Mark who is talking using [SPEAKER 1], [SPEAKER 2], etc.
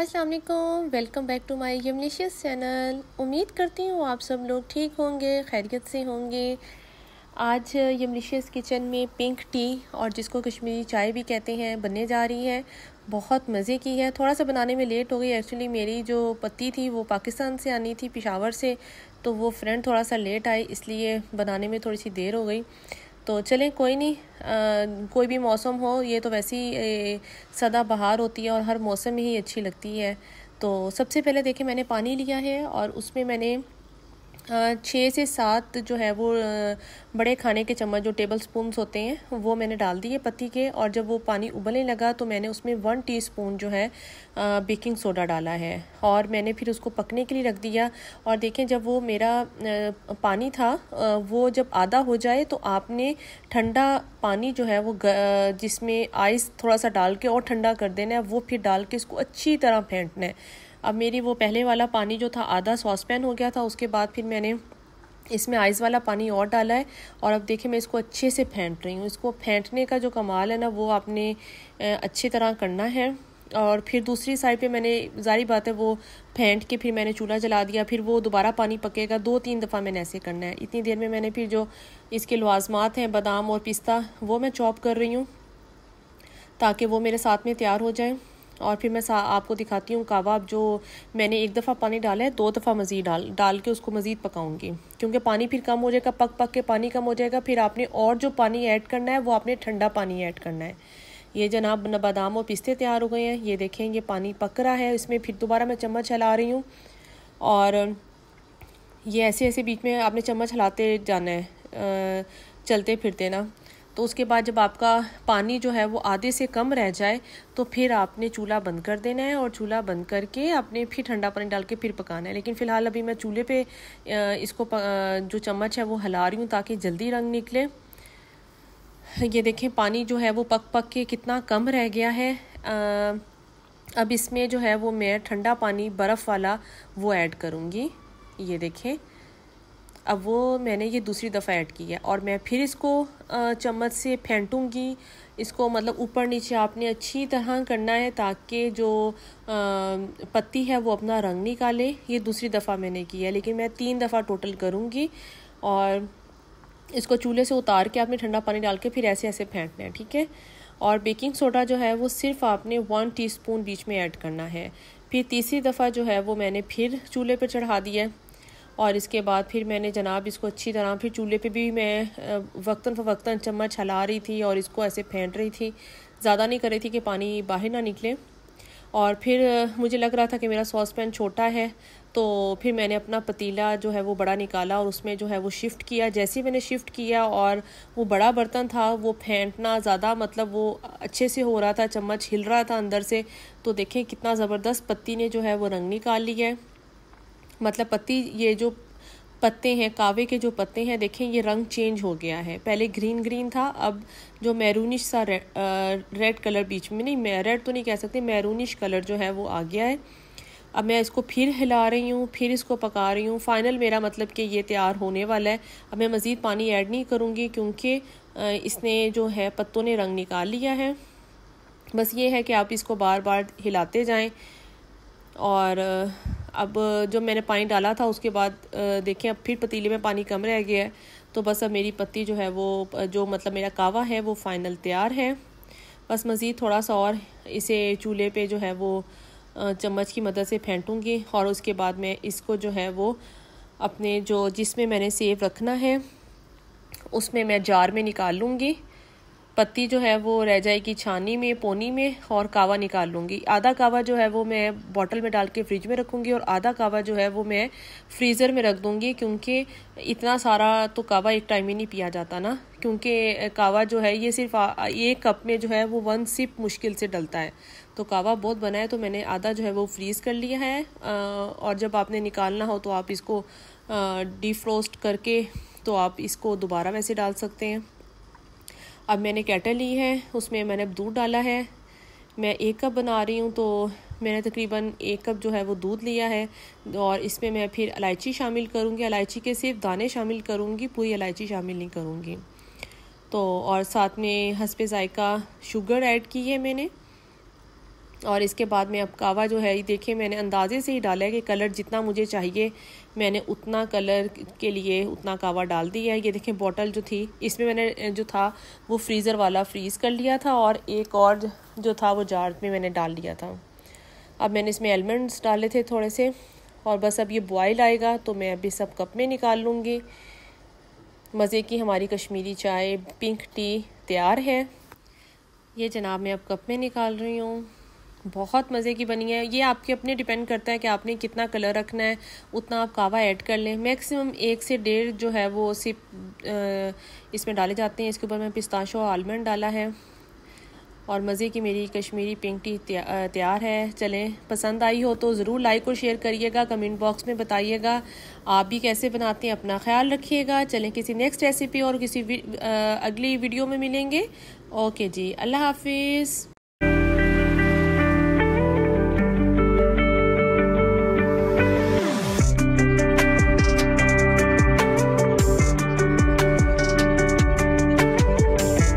[SPEAKER 1] अस्सलाम वालेकुम welcome back to my यमनीशियस चैनल उम्मीद करती हूँ आप सब लोग ठीक होंगे खैरियत से होंगे आज यमनीशियस किचन में पिंक टी और जिसको कश्मीरी चाय भी कहते हैं बनने जा रही है बहुत मज़े की है थोड़ा सा बनाने में लेट हो गई एक्चुअली मेरी जो पत्ती थी वो पाकिस्तान से आनी थी पिशावर से तो वो फ्रेंड थोड़ा सा लेट आई इसलिए बनाने में थोड़ी सी देर हो गई तो चलें कोई नहीं आ, कोई भी मौसम हो ये तो वैसी सदा बहार होती है और हर मौसम में ही अच्छी लगती है तो सबसे पहले देखें मैंने पानी लिया है और उसमें मैंने छः से सात जो है वो बड़े खाने के चम्मच जो टेबल स्पून होते हैं वो मैंने डाल दिए पत्ती के और जब वो पानी उबलने लगा तो मैंने उसमें वन टीस्पून जो है बेकिंग सोडा डाला है और मैंने फिर उसको पकने के लिए रख दिया और देखें जब वो मेरा पानी था वो जब आधा हो जाए तो आपने ठंडा पानी जो है वो जिसमें आइस थोड़ा सा डाल के और ठंडा कर देना है वो फिर डाल के इसको अच्छी तरह फेंटना है अब मेरी वो पहले वाला पानी जो था आधा सॉस पैन हो गया था उसके बाद फिर मैंने इसमें आइस वाला पानी और डाला है और अब देखिए मैं इसको अच्छे से फेंट रही हूँ इसको फेंटने का जो कमाल है ना वो आपने अच्छी तरह करना है और फिर दूसरी साइड पे मैंने जारी बात है वो फेंट के फिर मैंने चूल्हा जला दिया फिर वो दोबारा पानी पकेगा दो तीन दफ़ा मैंने ऐसे करना है इतनी देर में मैंने फिर जो इसके लवाजमात हैं बादाम और पिस्ता वो मैं चॉप कर रही हूँ ताकि वो मेरे साथ में तैयार हो जाएँ और फिर मैं आपको दिखाती हूँ कबाब जो मैंने एक दफ़ा पानी डाला है दो दफ़ा मज़ीद डाल डाल के उसको मज़ीद पकाऊँगी क्योंकि पानी फिर कम हो जाएगा पक पक के पानी कम हो जाएगा फिर आपने और जो पानी ऐड करना है वो आपने ठंडा पानी ऐड करना है ये जनाब बादाम और पिस्ते तैयार हो गए हैं ये देखें ये पानी पक रहा है इसमें फिर दोबारा मैं चम्मच हिला रही हूँ और ये ऐसे ऐसे बीच में आपने चम्मच हिलाते जाना है चलते फिरते ना तो उसके बाद जब आपका पानी जो है वो आधे से कम रह जाए तो फिर आपने चूल्हा बंद कर देना है और चूल्हा बंद करके आपने फिर ठंडा पानी डाल के फिर पकाना है लेकिन फ़िलहाल अभी मैं चूल्हे पे इसको जो चम्मच है वो हिला रही हूँ ताकि जल्दी रंग निकले ये देखें पानी जो है वो पक पक के कितना कम रह गया है अब इसमें जो है वो मैं ठंडा पानी बर्फ़ वाला वो ऐड करूँगी ये देखें अब वो मैंने ये दूसरी दफ़ा ऐड की है और मैं फिर इसको चम्मच से फेंटूँगी इसको मतलब ऊपर नीचे आपने अच्छी तरह करना है ताकि जो पत्ती है वो अपना रंग निकाले ये दूसरी दफ़ा मैंने की है लेकिन मैं तीन दफ़ा टोटल करूँगी और इसको चूल्हे से उतार के आपने ठंडा पानी डाल के फिर ऐसे ऐसे फेंटना है ठीक है और बेकिंग सोडा जो है वो सिर्फ आपने वन टीस्पून बीच में ऐड करना है फिर तीसरी दफ़ा जो है वो मैंने फिर चूल्हे पर चढ़ा दिया और इसके बाद फिर मैंने जनाब इसको अच्छी तरह फिर चूल्हे पे भी मैं वक्ता फ़वक्ता चम्मच हला रही थी और इसको ऐसे फेंट रही थी ज़्यादा नहीं कर रही थी कि पानी बाहर ना निकले और फिर मुझे लग रहा था कि मेरा सॉस पैन छोटा है तो फिर मैंने अपना पतीला जो है वो बड़ा निकाला और उसमें जो है वो शिफ्ट किया जैसे ही मैंने शिफ्ट किया और वो बड़ा बर्तन था वो फेंटना ज़्यादा मतलब वो अच्छे से हो रहा था चम्मच हिल रहा था अंदर से तो देखें कितना ज़बरदस्त पत्ती ने जो है वो रंग निकाल लिया है मतलब पत्ती ये जो पत्ते हैं कावे के जो पत्ते हैं देखें ये रंग चेंज हो गया है पहले ग्रीन ग्रीन था अब जो मैरूनिश सा रे, रेड कलर बीच में नहीं रेड तो नहीं कह सकते मैरूनिश कलर जो है वो आ गया है अब मैं इसको फिर हिला रही हूँ फिर इसको पका रही हूँ फाइनल मेरा मतलब कि ये तैयार होने वाला है अब मैं मज़ीद पानी ऐड नहीं करूँगी क्योंकि इसने जो है पत्तों ने रंग निकाल लिया है बस ये है कि आप इसको बार बार हिलाते जाएँ और अब जो मैंने पानी डाला था उसके बाद देखें अब फिर पतीले में पानी कम रह गया है तो बस अब मेरी पत्ती जो है वो जो मतलब मेरा कावा है वो फ़ाइनल तैयार है बस मज़ीद थोड़ा सा और इसे चूल्हे पे जो है वो चम्मच की मदद से फेंटूँगी और उसके बाद मैं इसको जो है वो अपने जो जिसमें मैंने सेव रखना है उसमें मैं जार में निकाल लूँगी पत्ती जो है वो रह जाएगी छानी में पोनी में और कावा निकाल लूँगी आधा कावा जो है वो मैं बॉटल में डाल के फ्रिज में रखूँगी और आधा कावा जो है वो मैं फ्रीज़र में रख दूँगी क्योंकि इतना सारा तो कावा एक टाइम ही नहीं पिया जाता ना क्योंकि कावा जो है ये सिर्फ एक कप में जो है वो वन सिप मुश्किल से डलता है तो कावा बहुत बना है तो मैंने आधा जो है वो फ्रीज़ कर लिया है और जब आपने निकालना हो तो आप इसको डिफ्रोस्ट करके तो आप इसको दोबारा वैसे डाल सकते हैं अब मैंने कैटल ली है उसमें मैंने अब दूध डाला है मैं एक कप बना रही हूँ तो मैंने तकरीबन एक कप जो है वो दूध लिया है और इसमें मैं फिर इलायची शामिल करूँगी इलायची के सिर्फ दाने शामिल करूँगी पूरी इलायची शामिल नहीं करूँगी तो और साथ में हंसपे जायका शुगर ऐड की है मैंने और इसके बाद में अब कावा जो है ये देखिए मैंने अंदाज़े से ही डाला है कि कलर जितना मुझे चाहिए मैंने उतना कलर के लिए उतना कावा डाल दिया है ये देखें बॉटल जो थी इसमें मैंने जो था वो फ्रीज़र वाला फ्रीज़ कर लिया था और एक और जो था वो जार में मैंने डाल लिया था अब मैंने इसमें एलमंड्स डाले थे थोड़े से और बस अब ये बॉयल आएगा तो मैं अभी सब कप में निकाल लूँगी मज़े की हमारी कश्मीरी चाय पिंक टी तैयार है ये जनाब मैं अब कप में निकाल रही हूँ बहुत मज़े की बनी है ये आपके अपने डिपेंड करता है कि आपने कितना कलर रखना है उतना आप कावा ऐड कर लें मैक्सिमम एक से डेढ़ जो है वो सिर्फ इसमें डाले जाते हैं इसके ऊपर मैं पिस्ताशो और आलमंड डाला है और मज़े की मेरी कश्मीरी पिंक टी तैयार है चलें पसंद आई हो तो ज़रूर लाइक और शेयर करिएगा कमेंट बॉक्स में बताइएगा आप भी कैसे बनाते हैं अपना ख्याल रखिएगा चलें किसी नेक्स्ट रेसिपी और किसी वी, आ, अगली वीडियो में मिलेंगे ओके जी अल्लाह हाफिज़